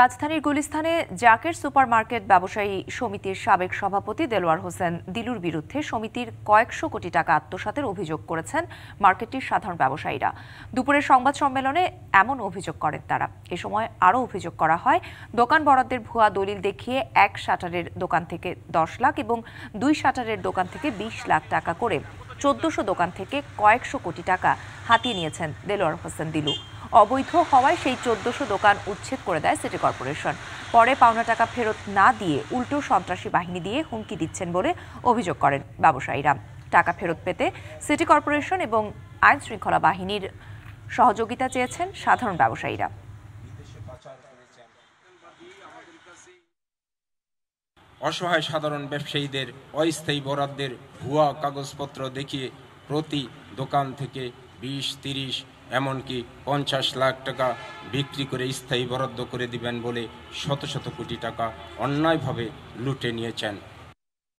রাজধানীর গুলিস্থানে জাকের সুপারমার্কেট ব্যবসায়ী সমিতির সাবেক সভাপতি দেলোয়ার হোসেন দিলুর বিরুদ্ধে সমিতির কয়েকশো কোটি টাকা আত্মসাতের অভিযোগ করেছেন মার্কেটটির সাধারণ ব্যবসায়ীরা দুপুরের সংবাদ সম্মেলনে এমন অভিযোগ করেন তারা এ সময় আরও অভিযোগ করা হয় দোকান বরাদ্দের ভুয়া দলিল দেখিয়ে এক শাটারের দোকান থেকে দশ লাখ এবং দুই শাটারের দোকান থেকে বিশ লাখ টাকা করে চোদ্দশো দোকান থেকে কয়েকশো কোটি টাকা হাতিয়ে নিয়েছেন দেলোয়ার হোসেন দিলু অবৈধ হওয়ায় সেই চোদ্দশো দোকান উচ্ছেদ করে দেয় সিটি কর্পোরেশন পরে পাওনা টাকা ফেরত না দিয়ে উল্টো সন্ত্রাসী বাহিনী দিয়ে হুমকি দিচ্ছেন বলে অভিযোগ করেন ব্যবসায়ীরা টাকা ফেরত পেতে সিটি কর্পোরেশন এবং আইন শৃঙ্খলা বাহিনীর সহযোগিতা চেয়েছেন সাধারণ ব্যবসায়ীরা অসহায় সাধারণ ব্যবসায়ীদের অস্থায়ী বরাদ্দের ভুয়া কাগজপত্র দেখিয়ে প্রতি দোকান থেকে বিশ তিরিশ এমনকি পঞ্চাশ লাখ টাকা বিক্রি করে স্থায়ী বরাদ্দ করে দিবেন বলে শত শত কোটি টাকা অন্যায়ভাবে লুটে নিয়েছেন